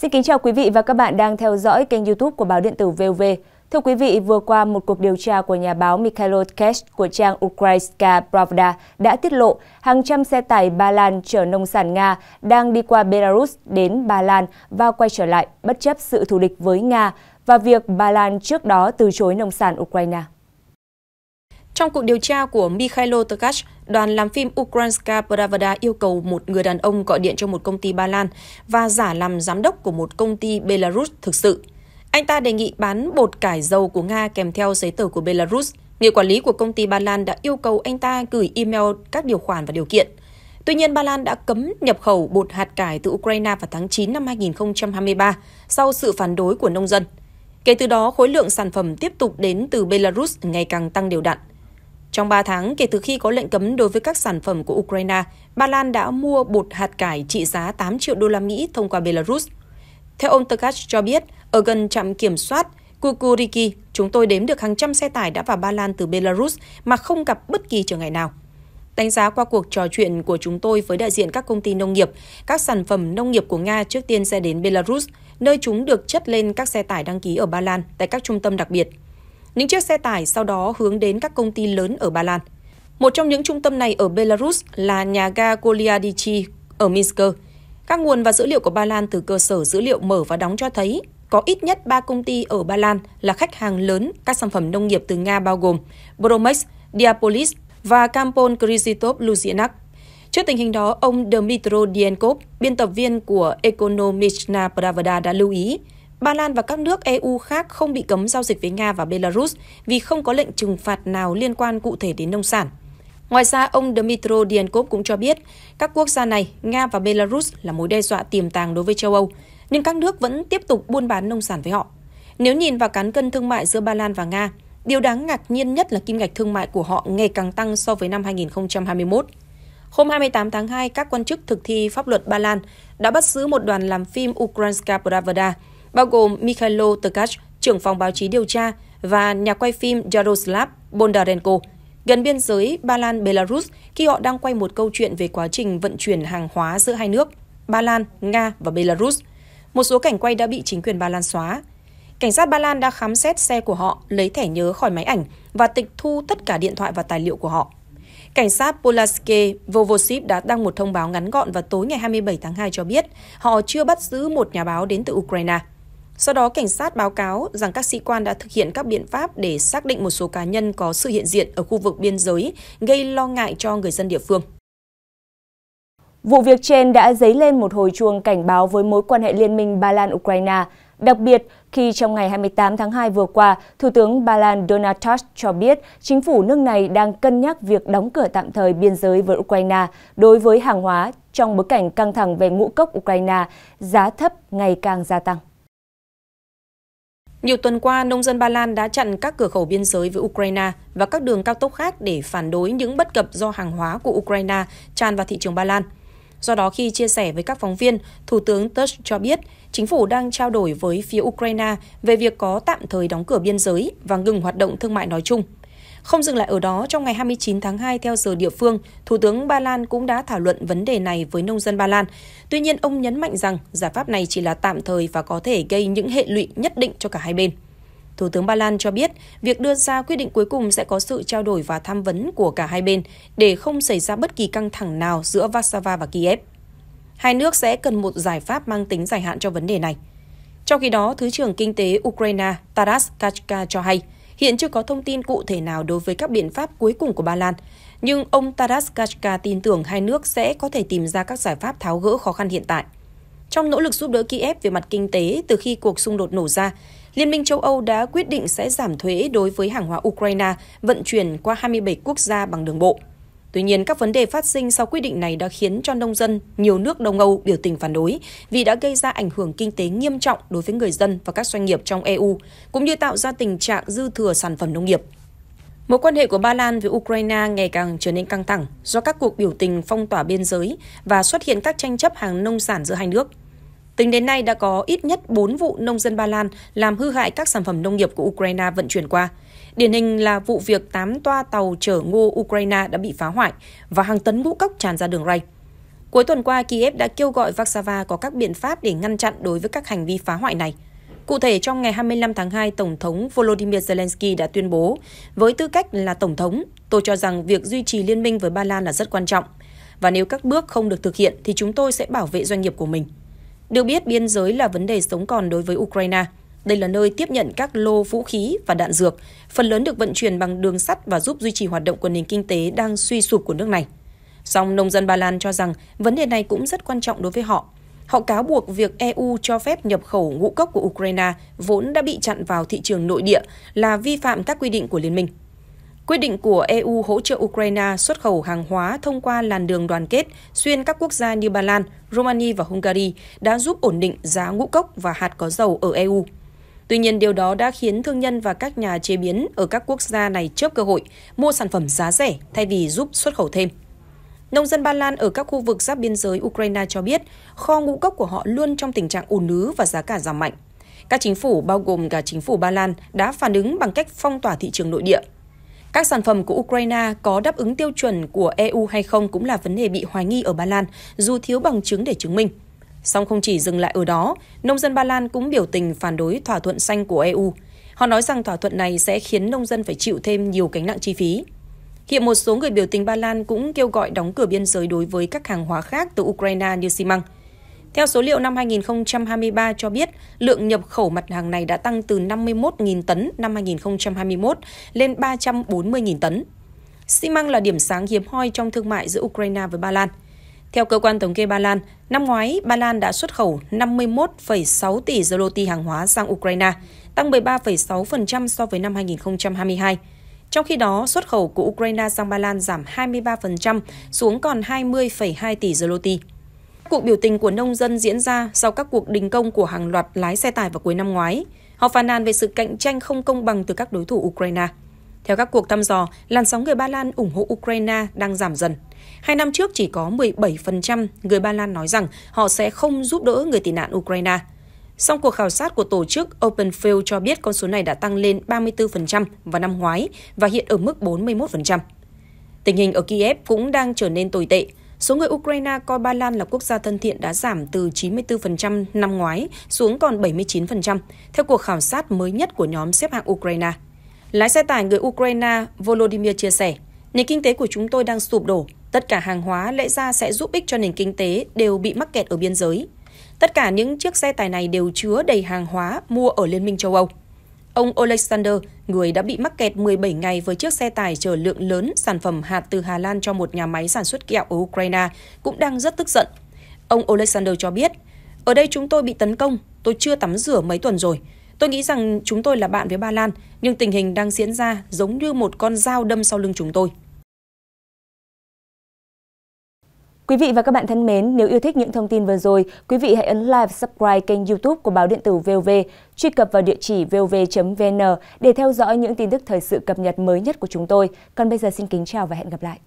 Xin kính chào quý vị và các bạn đang theo dõi kênh YouTube của báo điện tử VOV. Thưa quý vị, vừa qua một cuộc điều tra của nhà báo Mikhailo Kesh của trang Ukrainska Pravda đã tiết lộ hàng trăm xe tải Ba Lan chở nông sản Nga đang đi qua Belarus đến Ba Lan và quay trở lại bất chấp sự thù địch với Nga và việc Ba Lan trước đó từ chối nông sản Ukraine. Trong cuộc điều tra của Mikhailo Tokash, đoàn làm phim Ukrainska Pravda yêu cầu một người đàn ông gọi điện cho một công ty Ba Lan và giả làm giám đốc của một công ty Belarus thực sự. Anh ta đề nghị bán bột cải dầu của Nga kèm theo giấy tờ của Belarus. Người quản lý của công ty Ba Lan đã yêu cầu anh ta gửi email các điều khoản và điều kiện. Tuy nhiên, Ba Lan đã cấm nhập khẩu bột hạt cải từ Ukraine vào tháng 9 năm 2023 sau sự phản đối của nông dân. Kể từ đó, khối lượng sản phẩm tiếp tục đến từ Belarus ngày càng tăng đều đặn. Trong 3 tháng kể từ khi có lệnh cấm đối với các sản phẩm của Ukraine, Ba Lan đã mua bột hạt cải trị giá 8 triệu đô la Mỹ thông qua Belarus. Theo ông Takash cho biết, ở gần trạm kiểm soát Kukuriki, chúng tôi đếm được hàng trăm xe tải đã vào Ba Lan từ Belarus mà không gặp bất kỳ trở ngại nào. Đánh giá qua cuộc trò chuyện của chúng tôi với đại diện các công ty nông nghiệp, các sản phẩm nông nghiệp của Nga trước tiên sẽ đến Belarus, nơi chúng được chất lên các xe tải đăng ký ở Ba Lan tại các trung tâm đặc biệt. Những chiếc xe tải sau đó hướng đến các công ty lớn ở Ba Lan. Một trong những trung tâm này ở Belarus là nhà ga Goliadichi ở Minsk. Các nguồn và dữ liệu của Ba Lan từ cơ sở dữ liệu mở và đóng cho thấy có ít nhất 3 công ty ở Ba Lan là khách hàng lớn các sản phẩm nông nghiệp từ Nga bao gồm Bromex, Diapolis và Kampon Krzysztof Luzianak. Trước tình hình đó, ông Dmitro Dienkov, biên tập viên của Ekonomichna Pravda đã lưu ý Ba Lan và các nước EU khác không bị cấm giao dịch với Nga và Belarus vì không có lệnh trừng phạt nào liên quan cụ thể đến nông sản. Ngoài ra, ông Dmitro Dienkov cũng cho biết, các quốc gia này, Nga và Belarus là mối đe dọa tiềm tàng đối với châu Âu, nhưng các nước vẫn tiếp tục buôn bán nông sản với họ. Nếu nhìn vào cán cân thương mại giữa Ba Lan và Nga, điều đáng ngạc nhiên nhất là kim ngạch thương mại của họ ngày càng tăng so với năm 2021. Hôm 28 tháng 2, các quan chức thực thi pháp luật Ba Lan đã bắt giữ một đoàn làm phim Ukrainska Pravda bao gồm Mikhailo Tkach, trưởng phòng báo chí điều tra, và nhà quay phim Jaroslav Bondarenko, gần biên giới Ba Lan-Belarus khi họ đang quay một câu chuyện về quá trình vận chuyển hàng hóa giữa hai nước, Ba Lan, Nga và Belarus. Một số cảnh quay đã bị chính quyền Ba Lan xóa. Cảnh sát Ba Lan đã khám xét xe của họ, lấy thẻ nhớ khỏi máy ảnh và tịch thu tất cả điện thoại và tài liệu của họ. Cảnh sát Polaske Vovosip đã đăng một thông báo ngắn gọn vào tối ngày 27 tháng 2 cho biết họ chưa bắt giữ một nhà báo đến từ Ukraine. Sau đó, cảnh sát báo cáo rằng các sĩ quan đã thực hiện các biện pháp để xác định một số cá nhân có sự hiện diện ở khu vực biên giới, gây lo ngại cho người dân địa phương. Vụ việc trên đã dấy lên một hồi chuông cảnh báo với mối quan hệ liên minh Ba Lan-Ukraine, đặc biệt khi trong ngày 28 tháng 2 vừa qua, Thủ tướng Ba Lan Donald Tusk cho biết chính phủ nước này đang cân nhắc việc đóng cửa tạm thời biên giới với Ukraine đối với hàng hóa trong bối cảnh căng thẳng về ngũ cốc Ukraine, giá thấp ngày càng gia tăng. Nhiều tuần qua, nông dân Ba Lan đã chặn các cửa khẩu biên giới với Ukraine và các đường cao tốc khác để phản đối những bất cập do hàng hóa của Ukraine tràn vào thị trường Ba Lan. Do đó, khi chia sẻ với các phóng viên, Thủ tướng Tusk cho biết chính phủ đang trao đổi với phía Ukraine về việc có tạm thời đóng cửa biên giới và ngừng hoạt động thương mại nói chung không dừng lại ở đó, trong ngày 29 tháng 2 theo giờ địa phương, Thủ tướng Ba Lan cũng đã thảo luận vấn đề này với nông dân Ba Lan. Tuy nhiên, ông nhấn mạnh rằng giải pháp này chỉ là tạm thời và có thể gây những hệ lụy nhất định cho cả hai bên. Thủ tướng Ba Lan cho biết, việc đưa ra quyết định cuối cùng sẽ có sự trao đổi và tham vấn của cả hai bên để không xảy ra bất kỳ căng thẳng nào giữa Warsaw và Kiev. Hai nước sẽ cần một giải pháp mang tính dài hạn cho vấn đề này. Trong khi đó, Thứ trưởng Kinh tế Ukraine Taras Kachka cho hay, Hiện chưa có thông tin cụ thể nào đối với các biện pháp cuối cùng của Ba Lan, nhưng ông Taras Kashka tin tưởng hai nước sẽ có thể tìm ra các giải pháp tháo gỡ khó khăn hiện tại. Trong nỗ lực giúp đỡ Kiev về mặt kinh tế từ khi cuộc xung đột nổ ra, Liên minh châu Âu đã quyết định sẽ giảm thuế đối với hàng hóa Ukraine vận chuyển qua 27 quốc gia bằng đường bộ. Tuy nhiên, các vấn đề phát sinh sau quyết định này đã khiến cho nông dân nhiều nước Đông Âu biểu tình phản đối vì đã gây ra ảnh hưởng kinh tế nghiêm trọng đối với người dân và các doanh nghiệp trong EU, cũng như tạo ra tình trạng dư thừa sản phẩm nông nghiệp. Mối quan hệ của Ba Lan với Ukraine ngày càng trở nên căng thẳng do các cuộc biểu tình phong tỏa biên giới và xuất hiện các tranh chấp hàng nông sản giữa hai nước. Tính đến nay đã có ít nhất 4 vụ nông dân Ba Lan làm hư hại các sản phẩm nông nghiệp của Ukraine vận chuyển qua. Điển hình là vụ việc 8 toa tàu chở ngô Ukraine đã bị phá hoại và hàng tấn ngũ cốc tràn ra đường ray. Cuối tuần qua, Kiev đã kêu gọi Warsaw có các biện pháp để ngăn chặn đối với các hành vi phá hoại này. Cụ thể, trong ngày 25 tháng 2, Tổng thống Volodymyr Zelensky đã tuyên bố, với tư cách là Tổng thống, tôi cho rằng việc duy trì liên minh với Ba Lan là rất quan trọng. Và nếu các bước không được thực hiện thì chúng tôi sẽ bảo vệ doanh nghiệp của mình. Được biết, biên giới là vấn đề sống còn đối với Ukraine. Đây là nơi tiếp nhận các lô vũ khí và đạn dược, phần lớn được vận chuyển bằng đường sắt và giúp duy trì hoạt động của nền kinh tế đang suy sụp của nước này. Song nông dân Ba Lan cho rằng vấn đề này cũng rất quan trọng đối với họ. Họ cáo buộc việc EU cho phép nhập khẩu ngũ cốc của Ukraine vốn đã bị chặn vào thị trường nội địa là vi phạm các quy định của liên minh. Quyết định của EU hỗ trợ Ukraine xuất khẩu hàng hóa thông qua làn đường đoàn kết xuyên các quốc gia như Ba Lan, Romania và Hungary đã giúp ổn định giá ngũ cốc và hạt có dầu ở EU. Tuy nhiên, điều đó đã khiến thương nhân và các nhà chế biến ở các quốc gia này chớp cơ hội mua sản phẩm giá rẻ thay vì giúp xuất khẩu thêm. Nông dân Ba Lan ở các khu vực giáp biên giới Ukraine cho biết kho ngũ cốc của họ luôn trong tình trạng ùn ứ và giá cả giảm mạnh. Các chính phủ, bao gồm cả chính phủ Ba Lan, đã phản ứng bằng cách phong tỏa thị trường nội địa – các sản phẩm của Ukraine có đáp ứng tiêu chuẩn của EU hay không cũng là vấn đề bị hoài nghi ở Ba Lan, dù thiếu bằng chứng để chứng minh. Song không chỉ dừng lại ở đó, nông dân Ba Lan cũng biểu tình phản đối thỏa thuận xanh của EU. Họ nói rằng thỏa thuận này sẽ khiến nông dân phải chịu thêm nhiều gánh nặng chi phí. Hiện một số người biểu tình Ba Lan cũng kêu gọi đóng cửa biên giới đối với các hàng hóa khác từ Ukraine như xi măng. Theo số liệu năm 2023 cho biết, lượng nhập khẩu mặt hàng này đã tăng từ 51.000 tấn năm 2021 lên 340.000 tấn. Xi măng là điểm sáng hiếm hoi trong thương mại giữa Ukraine với Ba Lan. Theo cơ quan thống kê Ba Lan, năm ngoái Ba Lan đã xuất khẩu 51,6 tỷ zloty hàng hóa sang Ukraine, tăng 13,6% so với năm 2022. Trong khi đó, xuất khẩu của Ukraine sang Ba Lan giảm 23% xuống còn 20,2 tỷ zloty. Cuộc biểu tình của nông dân diễn ra sau các cuộc đình công của hàng loạt lái xe tải vào cuối năm ngoái. Họ phàn nàn về sự cạnh tranh không công bằng từ các đối thủ Ukraine. Theo các cuộc thăm dò, làn sóng người Ba Lan ủng hộ Ukraine đang giảm dần. Hai năm trước chỉ có 17% người Ba Lan nói rằng họ sẽ không giúp đỡ người tị nạn Ukraine. Song cuộc khảo sát của tổ chức Open Field cho biết con số này đã tăng lên 34% vào năm ngoái và hiện ở mức 41%. Tình hình ở Kiev cũng đang trở nên tồi tệ. Số người Ukraine coi Ba Lan là quốc gia thân thiện đã giảm từ 94% năm ngoái xuống còn 79%, theo cuộc khảo sát mới nhất của nhóm xếp hạng Ukraine. Lái xe tải người Ukraine Volodymyr chia sẻ, nền kinh tế của chúng tôi đang sụp đổ, tất cả hàng hóa lẽ ra sẽ giúp ích cho nền kinh tế đều bị mắc kẹt ở biên giới. Tất cả những chiếc xe tải này đều chứa đầy hàng hóa mua ở Liên minh châu Âu. Ông Alexander, người đã bị mắc kẹt 17 ngày với chiếc xe tải chở lượng lớn sản phẩm hạt từ Hà Lan cho một nhà máy sản xuất kẹo ở Ukraine, cũng đang rất tức giận. Ông Alexander cho biết, ở đây chúng tôi bị tấn công, tôi chưa tắm rửa mấy tuần rồi. Tôi nghĩ rằng chúng tôi là bạn với Ba Lan, nhưng tình hình đang diễn ra giống như một con dao đâm sau lưng chúng tôi. Quý vị và các bạn thân mến, nếu yêu thích những thông tin vừa rồi, quý vị hãy ấn like subscribe kênh YouTube của báo điện tử VOV, truy cập vào địa chỉ vov.vn để theo dõi những tin tức thời sự cập nhật mới nhất của chúng tôi. Còn bây giờ xin kính chào và hẹn gặp lại.